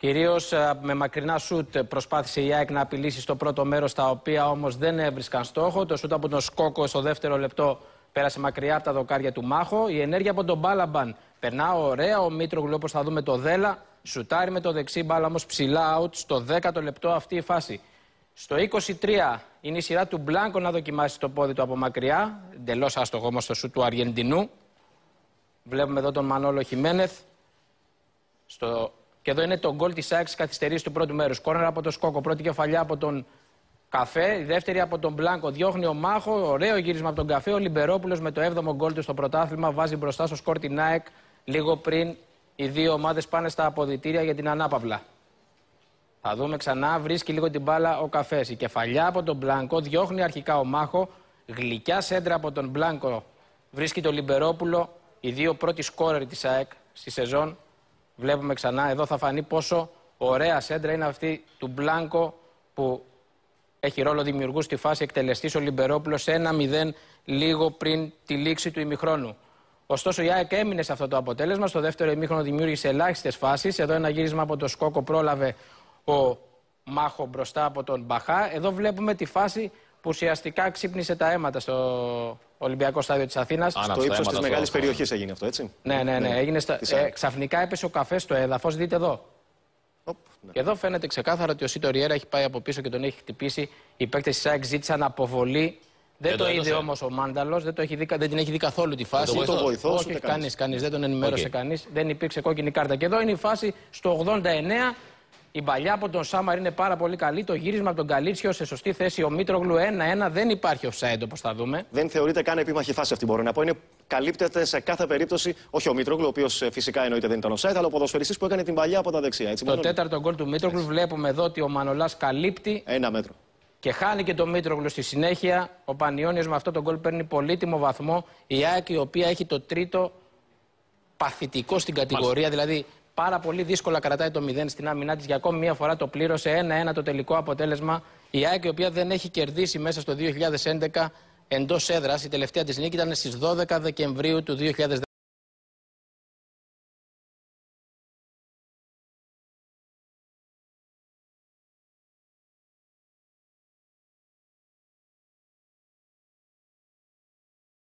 Κυρίως ε, με μακρινά σουτ προσπάθησε η ΑΕΚ να απειλήσει στο πρώτο μέρος, τα οποία όμως δεν έβρισκαν στόχο. Το σουτ από τον Σκόκο στο δεύτερο λεπτό πέρασε μακριά από τα δοκάρια του Μάχο. Η ενέργεια από τον Μπάλαμπαν περνά ωραία. Ο Μήτρογλου, όπως θα δούμε, το δέλα. Σουτάρει με το δεξί μπάλα όμως ψηλά out στο 10ο λεπτό αυτή η φάση. Στο 23 είναι η σειρά του Μπλάνκο να δοκιμάσει το πόδι του από μακριά. Εντελώς άστοχο όμως το σουτ του Αργεντινού. Βλέπουμε εδώ τον Μανόλο Χιμένεθ. Στο και εδώ είναι το γκολ της ΑΕΚ καθυστερή του πρώτου μέρους. Κόρνερ από το Σκόκο, πρώτη κεφαλιά από τον Καφέ, η δεύτερη από τον Μπλάνκο. Διώχνει ο Μάχο, ωραίο γύρισμα από τον Καφέ. Ο Λιμπερόπουλος με το 7ο γκολ του στο πρωτάθλημα βάζει μπροστά στο σκόρ την ΑΕΚ λίγο πριν οι δύο ομάδες πάνε στα αποδητήρια για την ανάπαυλα. Θα δούμε ξανά, βρίσκει λίγο την μπάλα ο Καφές. Η κεφαλιά από τον Μπλάνκο διώχνει αρχικά ο Μάχο, γλυκιά σέντρα από τον Μπλάνκο βρίσκει το Λιμπερόπουλο. Οι δύο πρώτοι σκόρ της ΑΕΚ στη σεζόν Βλέπουμε ξανά, εδώ θα φανεί πόσο ωραία σέντρα είναι αυτή του Μπλάνκο που έχει ρόλο δημιουργού στη φάση εκτελεστής ο Λιμπερόπουλος 1-0 λίγο πριν τη λήξη του ημιχρόνου. Ωστόσο, η ΑΕΚ έμεινε σε αυτό το αποτέλεσμα. Στο δεύτερο ημίχρονο δημιούργησε ελάχιστες φάσεις. Εδώ ένα γύρισμα από το Σκόκο πρόλαβε ο μάχο μπροστά από τον Μπαχά. Εδώ βλέπουμε τη φάση που ουσιαστικά ξύπνησε τα αίματα στο Ολυμπιακό Στάδιο της Αθήνας. Στο ύψο τη μεγάλη περιοχής έγινε αυτό, έτσι. Ναι, ναι, ναι. ναι. Έγινε στα... Ε, ξαφνικά έπεσε ο καφές στο έδαφος. Δείτε εδώ. Οπ, ναι. Και εδώ φαίνεται ξεκάθαρα ότι ο Σίτο Ριέρα έχει πάει από πίσω και τον έχει χτυπήσει. Οι παίκτες της ΣΑΕΚ ζήτησαν αποβολή. Δεν, το, είδε όμως ο Μάνταλος, δεν, δεν την έχει δει καθόλου τη φάση. Δεν το βοηθός, Όχι, κανεί, Δεν τον ενημέρωσε okay. κανείς. Δεν υπήρξε κόκκινη κάρτα. Και εδώ είναι η φάση στο 89 η παλιά από τον Σάμαρ είναι πάρα πολύ καλή. Το γύρισμα από τον Καλίτσιο σε σωστή θέση. Ο Μήτρογλου 1-1. Δεν υπάρχει ο Σάιντ όπως θα δούμε. Δεν θεωρείται καν επίμαχη φάση αυτή, μπορώ να πω. Είναι καλύπτεται σε κάθε περίπτωση. Όχι ο Μήτρογλου, ο οποίος ε, φυσικά εννοείται δεν ήταν ο Σάιντ, αλλά ο ποδοσφαιριστής που έκανε την παλιά από τα δεξιά. Έτσι, το τέταρτο γκολ του Μήτρογλου βλέπουμε εδώ ότι ο Μανολάς καλύπτει. Ένα μέτρο. Και χάνει και το Μήτρογλου στη συνέχεια. Ο Πανιόνιος με αυτό τον γκολ παίρνει πολύτιμο βαθμό. Η ΑΕΚ η οποία έχει το τρίτο παθητικό στην κατηγορία, δηλαδή πάρα πολύ δύσκολα κρατάει το 0 στην άμυνά της. Για ακόμη μία φορά το πληρωσε ενα 1-1 το τελικό αποτέλεσμα. Η ΑΕΚ, η οποία δεν έχει κερδίσει μέσα στο 2011 εντός έδρας, η τελευταία της νίκη ήταν στις 12 Δεκεμβρίου του 2010.